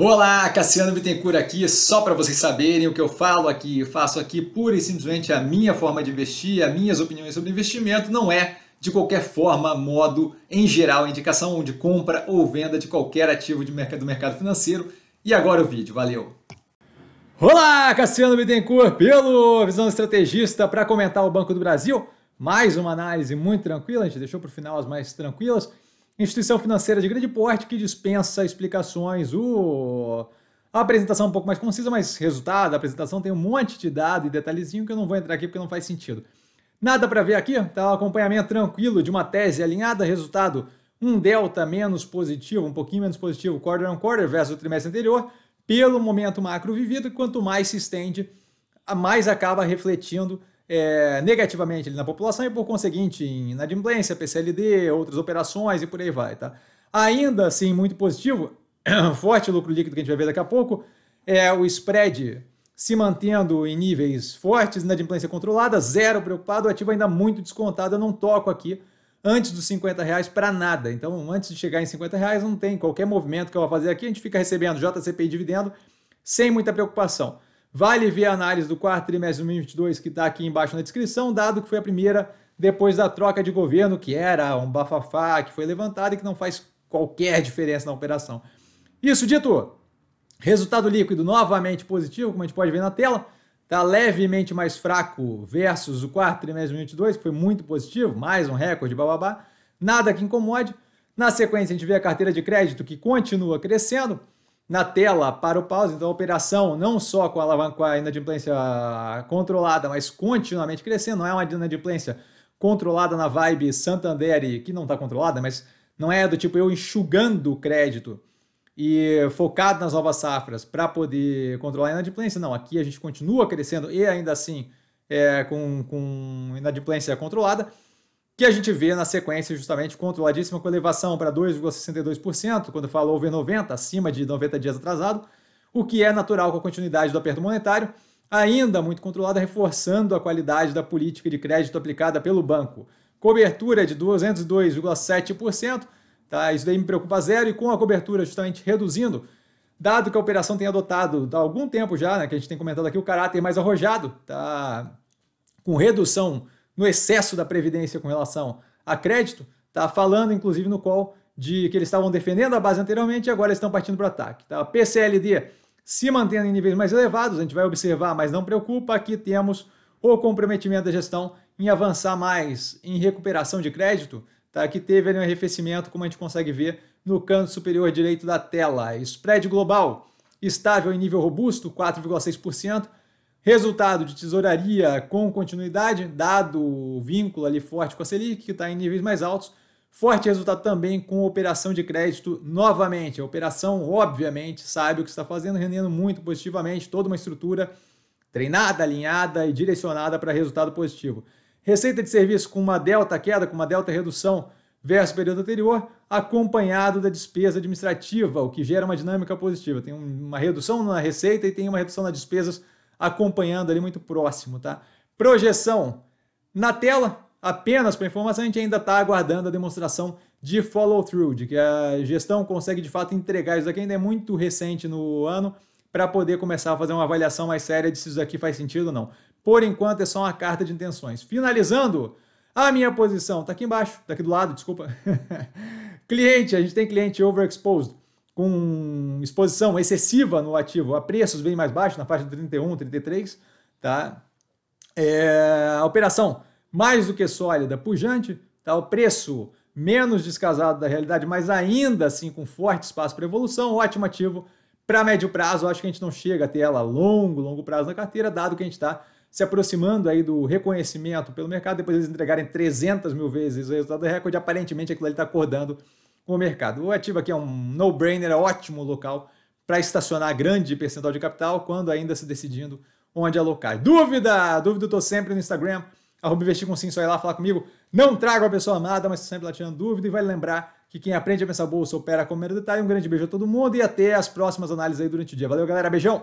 Olá, Cassiano Bittencourt aqui, só para vocês saberem o que eu falo aqui, eu faço aqui pura e simplesmente a minha forma de investir, as minhas opiniões sobre investimento, não é de qualquer forma, modo, em geral, indicação de compra ou venda de qualquer ativo de mercado, do mercado financeiro. E agora o vídeo, valeu! Olá, Cassiano Bittencourt, pelo Visão Estrategista, para comentar o Banco do Brasil. Mais uma análise muito tranquila, a gente deixou para o final as mais tranquilas instituição financeira de grande porte que dispensa explicações. Uh, a apresentação é um pouco mais concisa, mas resultado, a apresentação tem um monte de dado e detalhezinho que eu não vou entrar aqui porque não faz sentido. Nada para ver aqui, tá? Um acompanhamento tranquilo de uma tese alinhada, resultado um delta menos positivo, um pouquinho menos positivo quarter on quarter versus o trimestre anterior, pelo momento macro vivido, quanto mais se estende, mais acaba refletindo é, negativamente na população e, por conseguinte, em inadimplência, PCLD, outras operações e por aí vai. Tá? Ainda assim, muito positivo, forte lucro líquido que a gente vai ver daqui a pouco, é o spread se mantendo em níveis fortes, inadimplência controlada, zero preocupado, ativo ainda muito descontado, eu não toco aqui antes dos 50 reais para nada. Então, antes de chegar em 50 reais, não tem qualquer movimento que eu vou fazer aqui, a gente fica recebendo JCP e dividendo sem muita preocupação. Vale ver a análise do quarto trimestre de 2022 que está aqui embaixo na descrição, dado que foi a primeira depois da troca de governo, que era um bafafá que foi levantado e que não faz qualquer diferença na operação. Isso dito, resultado líquido novamente positivo, como a gente pode ver na tela, está levemente mais fraco versus o quarto trimestre de 2022, que foi muito positivo, mais um recorde, bababá. Nada que incomode. Na sequência, a gente vê a carteira de crédito que continua crescendo na tela para o pause. Então, a operação não só com a, com a inadimplência controlada, mas continuamente crescendo. Não é uma inadimplência controlada na vibe Santander, que não está controlada, mas não é do tipo eu enxugando o crédito e focado nas novas safras para poder controlar a inadimplência. Não, aqui a gente continua crescendo e ainda assim é, com, com inadimplência controlada que a gente vê na sequência justamente controladíssima com elevação para 2,62%, quando falou v 90, acima de 90 dias atrasado, o que é natural com a continuidade do aperto monetário, ainda muito controlada, reforçando a qualidade da política de crédito aplicada pelo banco. Cobertura de 202,7%, tá? isso daí me preocupa zero, e com a cobertura justamente reduzindo, dado que a operação tem adotado há algum tempo já, né, que a gente tem comentado aqui, o caráter mais arrojado, tá? com redução no excesso da Previdência com relação a crédito, está falando, inclusive, no qual de que eles estavam defendendo a base anteriormente e agora estão partindo para o ataque. Tá? PCLD se mantendo em níveis mais elevados, a gente vai observar, mas não preocupa, aqui temos o comprometimento da gestão em avançar mais em recuperação de crédito, tá? que teve ali um arrefecimento, como a gente consegue ver no canto superior direito da tela. Spread global estável em nível robusto, 4,6%, Resultado de tesouraria com continuidade, dado o vínculo ali forte com a Selic, que está em níveis mais altos. Forte resultado também com operação de crédito novamente. A operação, obviamente, sabe o que está fazendo, rendendo muito positivamente, toda uma estrutura treinada, alinhada e direcionada para resultado positivo. Receita de serviço com uma delta queda, com uma delta redução versus período anterior, acompanhado da despesa administrativa, o que gera uma dinâmica positiva. Tem uma redução na receita e tem uma redução nas despesas positivas acompanhando ali muito próximo, tá? Projeção na tela, apenas para informação, a gente ainda está aguardando a demonstração de follow-through, de que a gestão consegue de fato entregar isso aqui ainda é muito recente no ano, para poder começar a fazer uma avaliação mais séria de se isso aqui faz sentido ou não. Por enquanto é só uma carta de intenções. Finalizando, a minha posição está aqui embaixo, está aqui do lado, desculpa. cliente, a gente tem cliente overexposed com exposição excessiva no ativo a preços bem mais baixos, na faixa de 31, 33, tá? É, a operação mais do que sólida, pujante, tá? O preço menos descasado da realidade, mas ainda assim com forte espaço para evolução, ótimo ativo para médio prazo. Acho que a gente não chega até ela longo, longo prazo na carteira, dado que a gente está se aproximando aí do reconhecimento pelo mercado, depois eles entregarem 300 mil vezes o resultado recorde, aparentemente aquilo ali está acordando com o mercado. O ativo aqui é um no-brainer, é ótimo local para estacionar grande percentual de capital quando ainda se decidindo onde alocar. Dúvida? Dúvida eu tô sempre no Instagram, arroba investir com sim, só ir lá falar comigo. Não trago a pessoa amada, mas sempre lá tirando dúvida e vai vale lembrar que quem aprende a pensar bolsa opera com o mero detalhe. Um grande beijo a todo mundo e até as próximas análises aí durante o dia. Valeu, galera. Beijão!